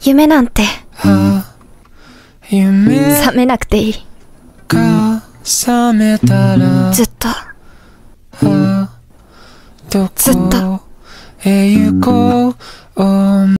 夢なんて覚めなくていい覚めたらずっとずっと